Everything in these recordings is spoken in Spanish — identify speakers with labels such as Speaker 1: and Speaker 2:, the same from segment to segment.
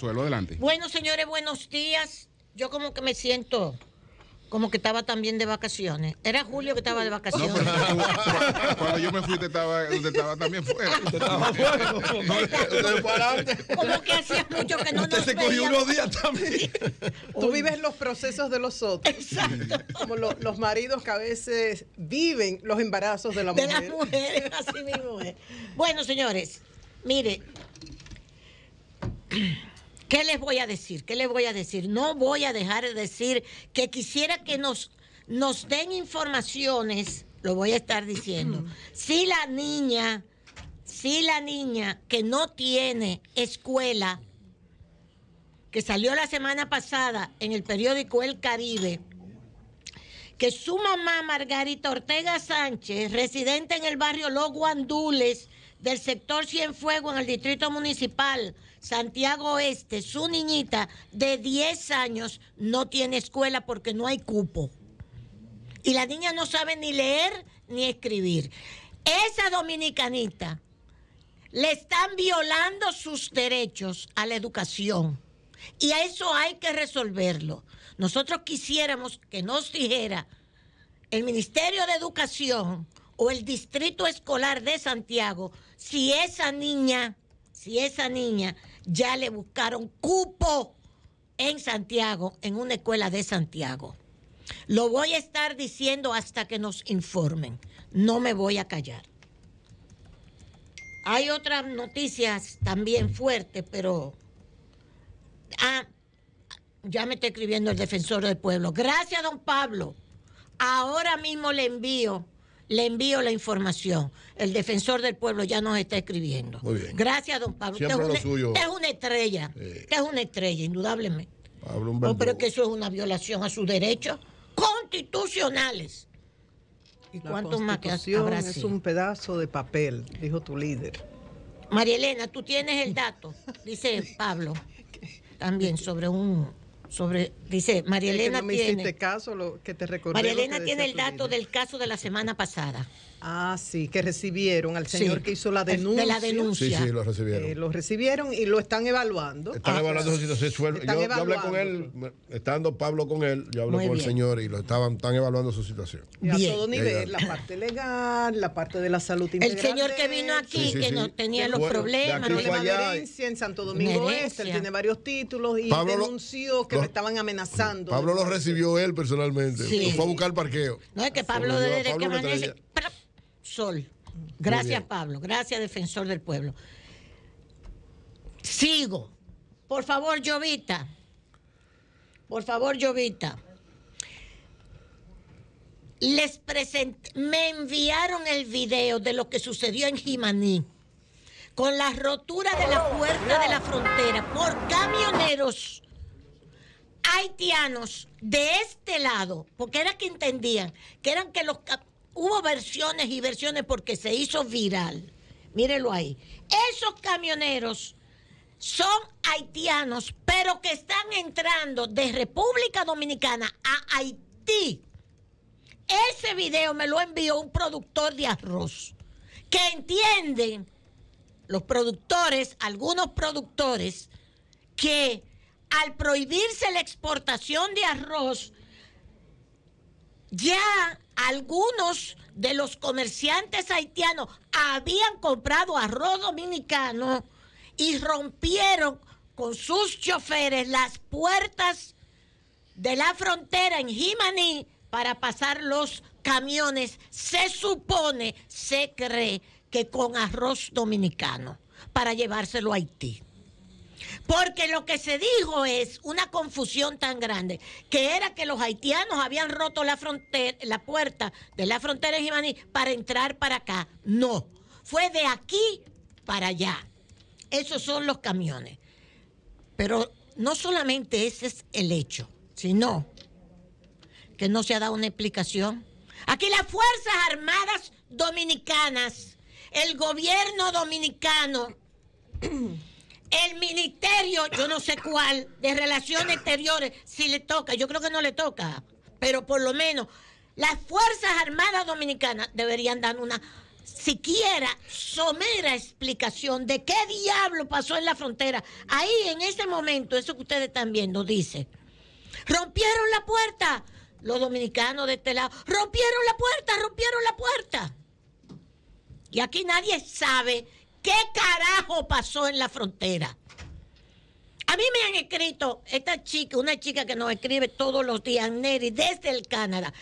Speaker 1: suelo. adelante.
Speaker 2: Bueno, señores, buenos días. Yo como que me siento como que estaba también de vacaciones. Era Julio que estaba de vacaciones.
Speaker 1: cuando yo me fui, te estaba, estaba también fuera.
Speaker 2: como que hacía mucho que no
Speaker 1: Usted nos se cogió unos días también.
Speaker 3: Tú vives los procesos de los otros. Exacto. Como los maridos que a veces
Speaker 2: viven los embarazos de la mujer. De las mujeres, así mismo Bueno, señores, mire. ¿Qué les voy a decir? ¿Qué les voy a decir? No voy a dejar de decir que quisiera que nos, nos den informaciones, lo voy a estar diciendo. Si la niña, si la niña que no tiene escuela, que salió la semana pasada en el periódico El Caribe, que su mamá Margarita Ortega Sánchez, residente en el barrio Los Guandules del sector Cienfuego en el distrito municipal, Santiago Este, su niñita de 10 años no tiene escuela porque no hay cupo. Y la niña no sabe ni leer ni escribir. Esa dominicanita le están violando sus derechos a la educación. Y a eso hay que resolverlo. Nosotros quisiéramos que nos dijera el Ministerio de Educación o el Distrito Escolar de Santiago si esa niña, si esa niña ya le buscaron cupo en Santiago, en una escuela de Santiago. Lo voy a estar diciendo hasta que nos informen. No me voy a callar. Hay otras noticias también fuertes, pero... Ah, ya me está escribiendo el defensor del pueblo. Gracias, don Pablo. Ahora mismo le envío le envío la información. El defensor del pueblo ya nos está escribiendo. Muy bien. Gracias, don Pablo. es, una, estrella. es una estrella, indudablemente.
Speaker 1: Pablo,
Speaker 3: un no, pero
Speaker 2: que eso es una violación a sus derechos constitucionales. ¿Y cuántos más que habrá Es un
Speaker 3: pedazo de papel, dijo tu líder.
Speaker 2: María Elena, tú tienes el dato, dice Pablo, también sobre un sobre, dice, María Elena. caso, lo que María Elena tiene el dato del caso de la semana pasada.
Speaker 3: Ah, sí, que recibieron al señor que hizo la denuncia. De la denuncia. Sí, sí, lo recibieron. Eh, lo recibieron y lo están evaluando. Están ah, evaluando su
Speaker 1: situación. Yo, hablé con él, estando Pablo con él, yo hablé con el señor y lo estaban, están evaluando su situación.
Speaker 3: Y a todo nivel, la parte legal, la parte de la salud integral. El señor que vino aquí, que no tenía los problemas. De no allá, herencia en Santo Domingo Este, él tiene varios títulos y denunció que lo,
Speaker 2: estaban amenazando. Pablo lo
Speaker 1: recibió él personalmente. Lo fue a buscar parqueo.
Speaker 2: No, es que Pablo de Derecho sol. Gracias, Pablo. Gracias, defensor del pueblo. Sigo. Por favor, Llovita. Por favor, Llovita. Les presenté, me enviaron el video de lo que sucedió en Jimaní con la rotura de la puerta de la frontera por camioneros haitianos de este lado, porque era que entendían que eran que los hubo versiones y versiones porque se hizo viral. Mírenlo ahí. Esos camioneros son haitianos, pero que están entrando de República Dominicana a Haití. Ese video me lo envió un productor de arroz, que entienden los productores, algunos productores, que al prohibirse la exportación de arroz, ya algunos de los comerciantes haitianos habían comprado arroz dominicano y rompieron con sus choferes las puertas de la frontera en Jimaní para pasar los camiones. Se supone, se cree que con arroz dominicano para llevárselo a Haití. Porque lo que se dijo es una confusión tan grande, que era que los haitianos habían roto la, frontera, la puerta de la frontera de Jimaní para entrar para acá. No, fue de aquí para allá. Esos son los camiones. Pero no solamente ese es el hecho, sino que no se ha dado una explicación. Aquí las Fuerzas Armadas Dominicanas, el gobierno dominicano... El ministerio, yo no sé cuál, de Relaciones Exteriores, si le toca, yo creo que no le toca, pero por lo menos las Fuerzas Armadas Dominicanas deberían dar una siquiera somera explicación de qué diablo pasó en la frontera. Ahí, en ese momento, eso que ustedes están viendo, dice, rompieron la puerta, los dominicanos de este lado, rompieron la puerta, rompieron la puerta. Y aquí nadie sabe ¿Qué carajo pasó en la frontera? A mí me han escrito, esta chica, una chica que nos escribe todos los días, Neri, desde el Canadá,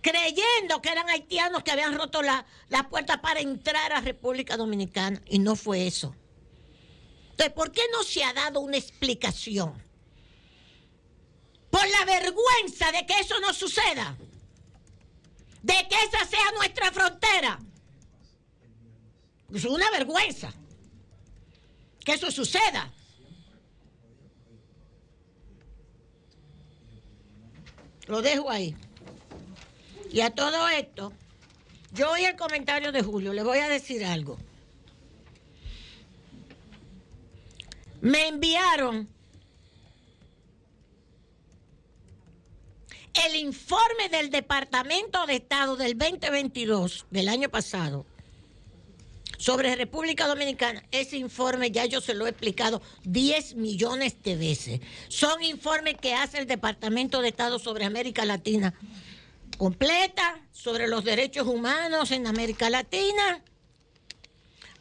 Speaker 2: creyendo que eran haitianos que habían roto la, la puerta para entrar a República Dominicana, y no fue eso. Entonces, ¿por qué no se ha dado una explicación? Por la vergüenza de que eso no suceda, de que esa sea nuestra frontera. Es una vergüenza que eso suceda. Lo dejo ahí. Y a todo esto, yo oí el comentario de Julio, le voy a decir algo. Me enviaron el informe del Departamento de Estado del 2022, del año pasado, sobre República Dominicana, ese informe ya yo se lo he explicado 10 millones de veces. Son informes que hace el Departamento de Estado sobre América Latina completa, sobre los derechos humanos en América Latina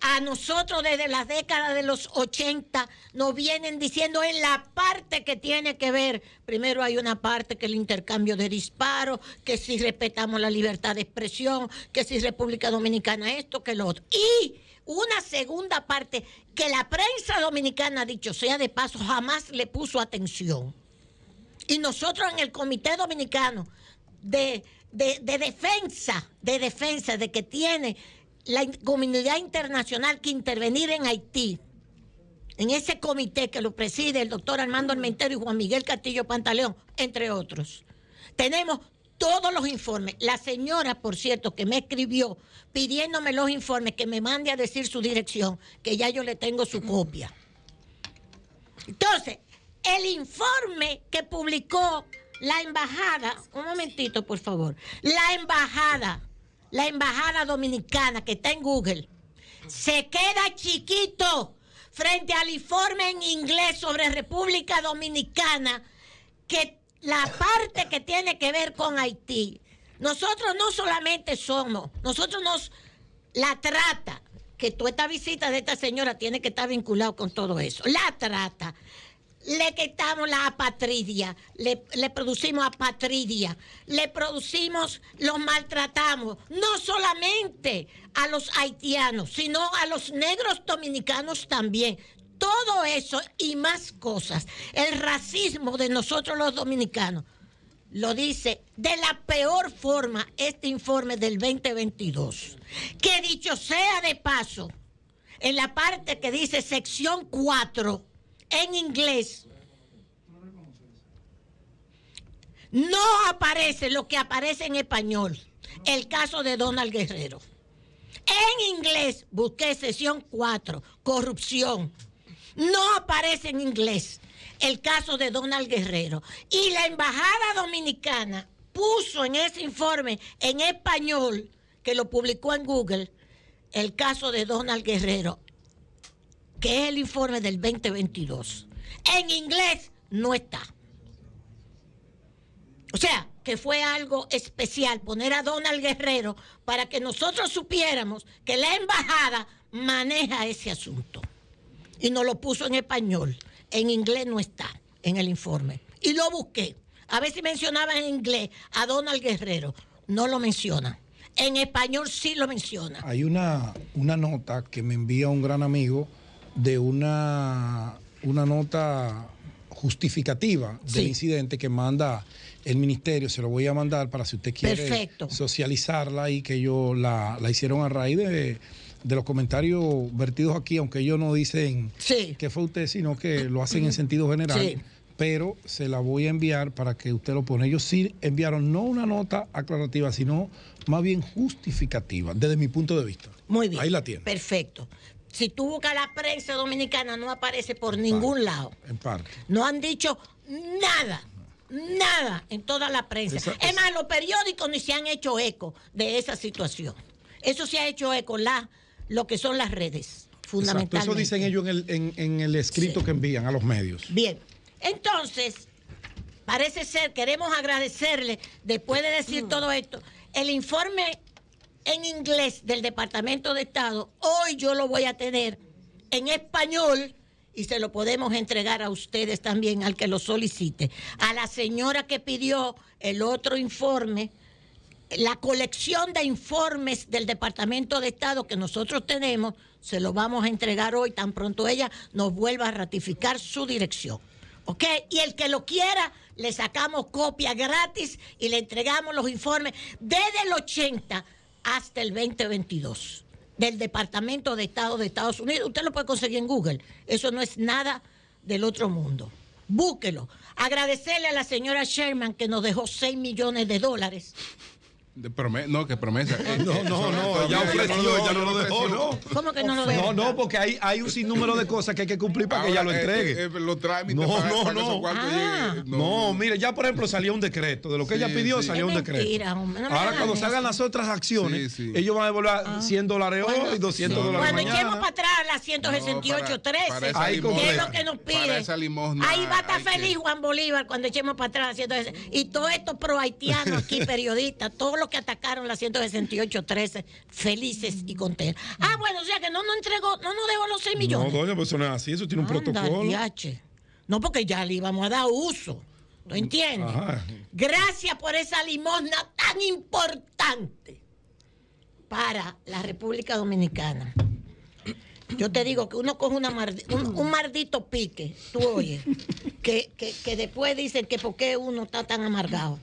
Speaker 2: a nosotros desde la década de los 80 nos vienen diciendo en la parte que tiene que ver, primero hay una parte que el intercambio de disparos, que si respetamos la libertad de expresión, que si República Dominicana esto, que lo otro. Y una segunda parte que la prensa dominicana, dicho sea de paso, jamás le puso atención. Y nosotros en el Comité Dominicano de Defensa, de Defensa, de que tiene la comunidad internacional que intervenir en Haití, en ese comité que lo preside el doctor Armando Armentero y Juan Miguel Castillo Pantaleón, entre otros. Tenemos todos los informes. La señora, por cierto, que me escribió pidiéndome los informes, que me mande a decir su dirección, que ya yo le tengo su copia. Entonces, el informe que publicó la embajada, un momentito, por favor, la embajada la embajada dominicana que está en Google se queda chiquito frente al informe en inglés sobre República Dominicana, que la parte que tiene que ver con Haití. Nosotros no solamente somos, nosotros nos la trata, que toda esta visita de esta señora tiene que estar vinculado con todo eso, la trata le quitamos la apatridia, le, producimos apatridia, le producimos, los maltratamos, no solamente a los haitianos, sino a los negros dominicanos también. Todo eso y más cosas. El racismo de nosotros los dominicanos lo dice de la peor forma este informe del 2022. Que dicho sea de paso, en la parte que dice sección 4, en inglés. No aparece lo que aparece en español. El caso de Donald Guerrero. En inglés, busqué sesión 4, corrupción. No aparece en inglés el caso de Donald Guerrero. Y la Embajada Dominicana puso en ese informe en español, que lo publicó en Google, el caso de Donald Guerrero que es el informe del 2022. En inglés no está. O sea, que fue algo especial poner a Donald Guerrero para que nosotros supiéramos que la embajada maneja ese asunto. Y nos lo puso en español. En inglés no está en el informe. Y lo busqué. A ver si mencionaba en inglés a Donald Guerrero. No lo menciona. En español sí lo menciona.
Speaker 1: Hay una, una nota que me envía un gran amigo de una, una nota justificativa de del incidente que manda el ministerio, se lo voy a mandar para si usted quiere socializarla y que yo la, hicieron a raíz de, de, los comentarios vertidos aquí, aunque ellos no dicen que fue usted, sino que lo hacen en sentido general. Pero se la voy a enviar para que usted lo pone. Ellos sí enviaron no una nota aclarativa, sino más bien justificativa, desde mi punto de vista. Muy bien. Ahí la tiene.
Speaker 2: Perfecto si tú buscas la prensa dominicana, no aparece por ningún lado. En parte. No han dicho nada. Nada en toda la prensa. es más, los periódicos ni se han hecho eco de esa situación. Eso se ha hecho eco la, lo que son las redes, fundamentalmente. eso
Speaker 1: dicen ellos en el, escrito que envían a los medios.
Speaker 2: Bien, entonces, parece ser, queremos agradecerle, después de decir mm. todo esto, el informe en inglés del Departamento de Estado, hoy yo lo voy a tener en español y se lo podemos entregar a ustedes también, al que lo solicite. A la señora que pidió el otro informe, la colección de informes del Departamento de Estado que nosotros tenemos, se lo vamos a entregar hoy, tan pronto ella nos vuelva a ratificar su dirección. ¿Ok? Y el que lo quiera, le sacamos copia gratis y le entregamos los informes desde el 80 hasta el 2022 del Departamento de Estado de Estados Unidos. Usted lo puede conseguir en Google. Eso no es nada del otro mundo. Búsquelo. Agradecerle a la señora Sherman que nos dejó 6 millones de dólares
Speaker 1: de no, que promesa. no, no, no, ya ofreció, ya no lo dejó, no.
Speaker 2: ¿Cómo que no lo dejó? No,
Speaker 1: no, porque hay, hay un sinnúmero de cosas que hay que cumplir para que ella lo ah, eh, entregue. Eh, no, no, no. Ah. no. mire, ya por ejemplo salió un decreto. De lo que ella pidió salió un decreto.
Speaker 2: Ahora cuando salgan las
Speaker 1: otras acciones, ellos van a devolver 100 ah. dólares hoy y 200 dólares Cuando echemos
Speaker 2: para atrás las 168.13 13, que es lo que nos pide. Ahí va a estar feliz Juan Bolívar cuando echemos para atrás las 168. Y todos estos pro haitianos aquí, periodistas, todos los que atacaron la 168-13 felices y contentos. Ah, mm. bueno, o sea que no nos entregó, no nos dejó los 6 millones. No,
Speaker 1: doña, pues eso no es así, eso tiene un protocolo.
Speaker 2: No, porque ya le íbamos a dar uso. ¿Lo mm, entiendes? Gracias por esa limosna tan importante para la República Dominicana. Yo te digo que uno coge una un, mardito maldito pique, tú oyes, que, que después dicen que por qué uno está tan amargado.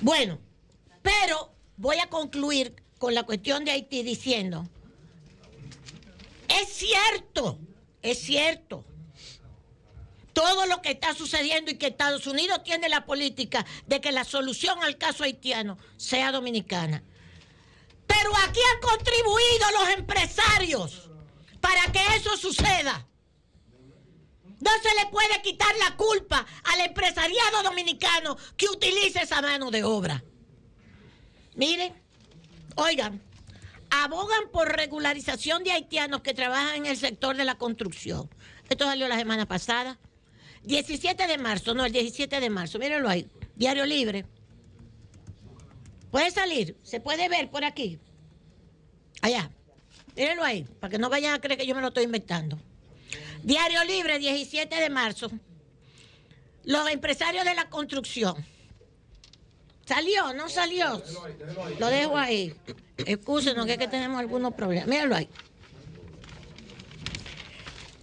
Speaker 2: Bueno, pero voy a concluir con la cuestión de Haití diciendo, es cierto, es cierto, todo lo que está sucediendo y que Estados Unidos tiene la política de que la solución al caso haitiano sea dominicana. Pero aquí han contribuido los empresarios para que eso suceda. No se le puede quitar la culpa al empresariado dominicano que utilice esa mano de obra. Miren, oigan, abogan por regularización de haitianos que trabajan en el sector de la construcción. Esto salió la semana pasada. 17 de marzo, no, el 17 de marzo, mírenlo ahí, Diario Libre. Puede salir, se puede ver por aquí. Allá, mírenlo ahí, para que no vayan a creer que yo me lo estoy inventando. Diario Libre, 17 de marzo. Los empresarios de la construcción Salió, no salió. Lo dejo ahí. Excúsenos, que es que tenemos algunos problemas. Míralo ahí.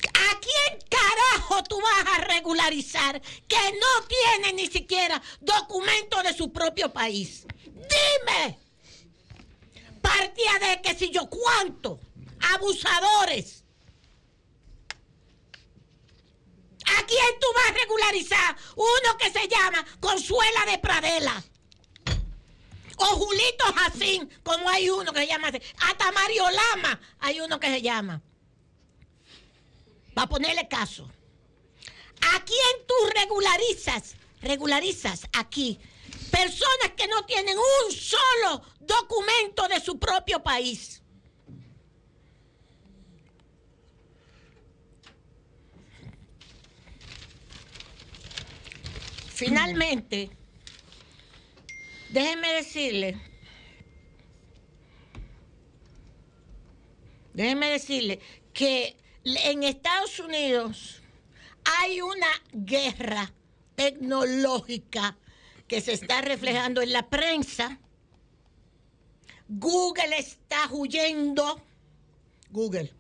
Speaker 2: ¿A quién carajo tú vas a regularizar que no tiene ni siquiera documento de su propio país? Dime. Partía de que si yo cuánto. Abusadores. ¿A quién tú vas a regularizar? Uno que se llama Consuela de Pradela o Julito Jacín, como hay uno que se llama así, hasta Mario Lama hay uno que se llama. Va a ponerle caso. ¿A quién tú regularizas? Regularizas aquí personas que no tienen un solo documento de su propio país. Finalmente Déjenme decirle, déjenme decirle que en Estados Unidos hay una guerra tecnológica que se está reflejando en la prensa. Google está huyendo. Google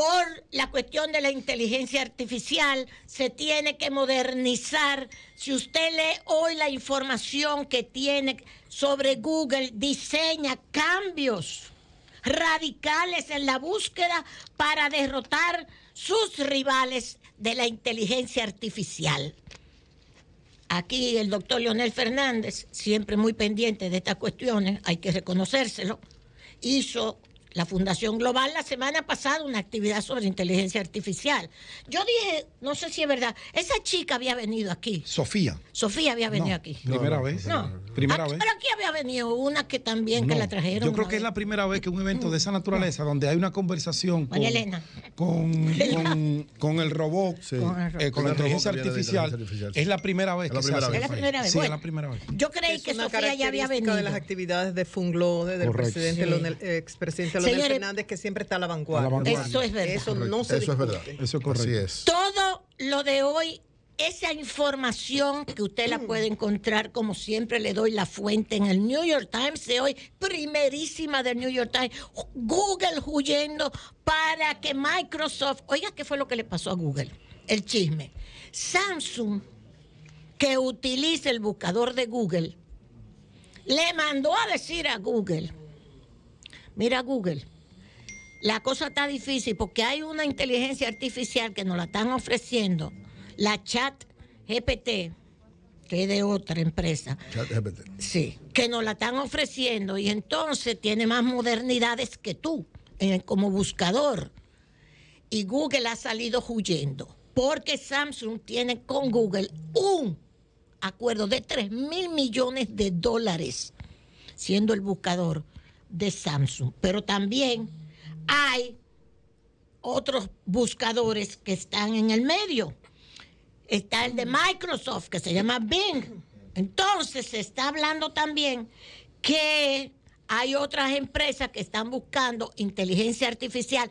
Speaker 2: por la cuestión de la inteligencia artificial, se tiene que modernizar. Si usted lee hoy la información que tiene sobre Google, diseña cambios radicales en la búsqueda para derrotar sus rivales de la inteligencia artificial. Aquí el doctor Leonel Fernández, siempre muy pendiente de estas cuestiones, hay que reconocérselo, hizo la Fundación Global la semana pasada una actividad sobre inteligencia artificial. Yo dije, no sé si es verdad, esa chica había venido aquí. Sofía. Sofía había venido aquí. Primera
Speaker 1: vez. No. Primera vez. Pero
Speaker 2: aquí había venido una que también que la trajeron. Yo creo que es
Speaker 1: la primera vez que un evento de esa naturaleza donde hay una conversación con, Elena. Con, el robot, eh, con, la inteligencia artificial, es la primera vez la primera vez. Sí, la primera vez.
Speaker 3: Yo creí que Sofía ya había venido. de las actividades de Funglode
Speaker 1: del presidente,
Speaker 3: eh, Señor Señores,
Speaker 2: Fernández que siempre está a la vanguardia. Eso es verdad. Eso Eso es verdad. Eso correcto. Todo lo de hoy esa información que usted la puede encontrar, como siempre le doy la fuente en el New York Times de hoy, primerísima del New York Times, Google huyendo para que Microsoft, oiga, ¿qué fue lo que le pasó a Google? El chisme. Samsung, que utiliza el buscador de Google, le mandó a decir a Google Mira Google, la cosa está difícil porque hay una inteligencia artificial que nos la están ofreciendo, la chat GPT, que es de otra empresa. Sí, que nos la están ofreciendo y entonces tiene más modernidades que tú eh, como buscador. Y Google ha salido huyendo porque Samsung tiene con Google un acuerdo de 3 mil millones de dólares siendo el buscador de Samsung, pero también hay otros buscadores que están en el medio. Está el de Microsoft, que se llama Bing. Entonces se está hablando también que hay otras empresas que están buscando inteligencia artificial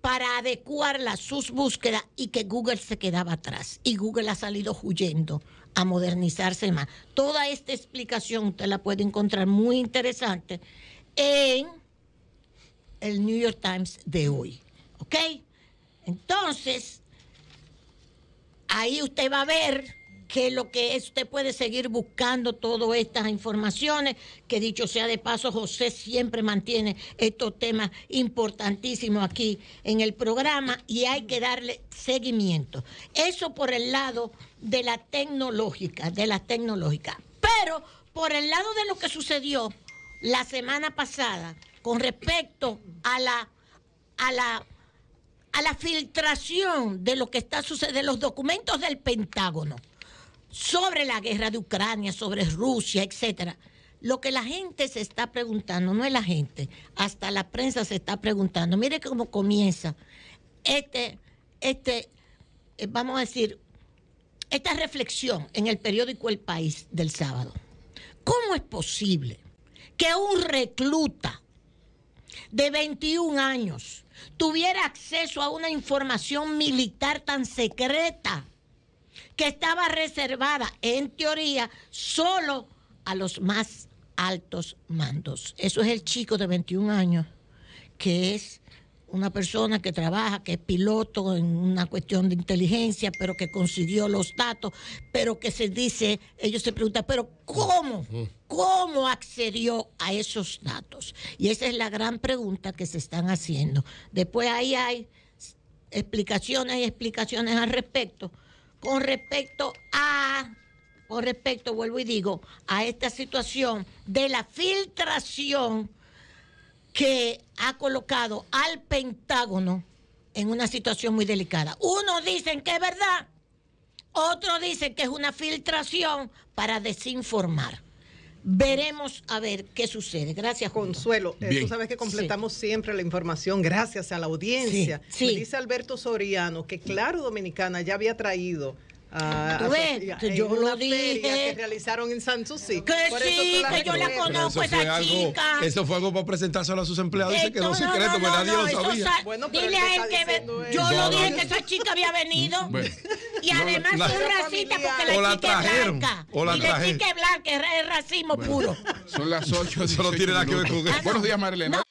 Speaker 2: para adecuar... ...las sus búsquedas y que Google se quedaba atrás. Y Google ha salido huyendo a modernizarse más. Toda esta explicación usted la puede encontrar muy interesante en el New York Times de hoy. ¿Ok? Entonces, ahí usted va a ver que lo que es, usted puede seguir buscando todas estas informaciones, que dicho sea de paso, José siempre mantiene estos temas importantísimos aquí en el programa y hay que darle seguimiento. Eso por el lado de la tecnológica, de la tecnológica. Pero por el lado de lo que sucedió la semana pasada con respecto a la, a la, a la filtración de lo que está sucediendo, de los documentos del Pentágono sobre la guerra de Ucrania, sobre Rusia, etcétera. Lo que la gente se está preguntando, no es la gente, hasta la prensa se está preguntando. Mire cómo comienza este, este, eh, vamos a decir, esta reflexión en el periódico El País del sábado. ¿Cómo es posible que un recluta de 21 años tuviera acceso a una información militar tan secreta que estaba reservada, en teoría, solo a los más altos mandos. Eso es el chico de 21 años que es una persona que trabaja, que es piloto en una cuestión de inteligencia, pero que consiguió los datos, pero que se dice, ellos se preguntan, pero ¿cómo? ¿Cómo accedió a esos datos? Y esa es la gran pregunta que se están haciendo. Después ahí hay explicaciones y explicaciones al respecto. Con respecto a, con respecto, vuelvo y digo, a esta situación de la filtración que ha colocado al Pentágono en una situación muy delicada. Uno dicen que es verdad, otro dicen que es una filtración para desinformar. Veremos a ver qué sucede. Gracias,
Speaker 3: Consuelo. Eh, tú sabes que completamos siempre la información gracias a la audiencia. Sí, dice Alberto Soriano que Claro Dominicana ya había traído Ah, ¿Ves? que yo lo dije. Que realizaron en Sanssouci. Que Por sí, que yo la conozco esa chica. Eso fue
Speaker 1: algo para presentárselo a sus empleados y se eh, quedó no, secreto, no, no, nadie lo sabía.
Speaker 2: bueno, dile a él que yo lo dije que esa chica había venido. y además la, son racistas porque la, la chica es blanca. O la y la chica es blanca, es racismo puro.
Speaker 1: Son las 8. Eso no tiene nada que ver con Buenos días, Marilena.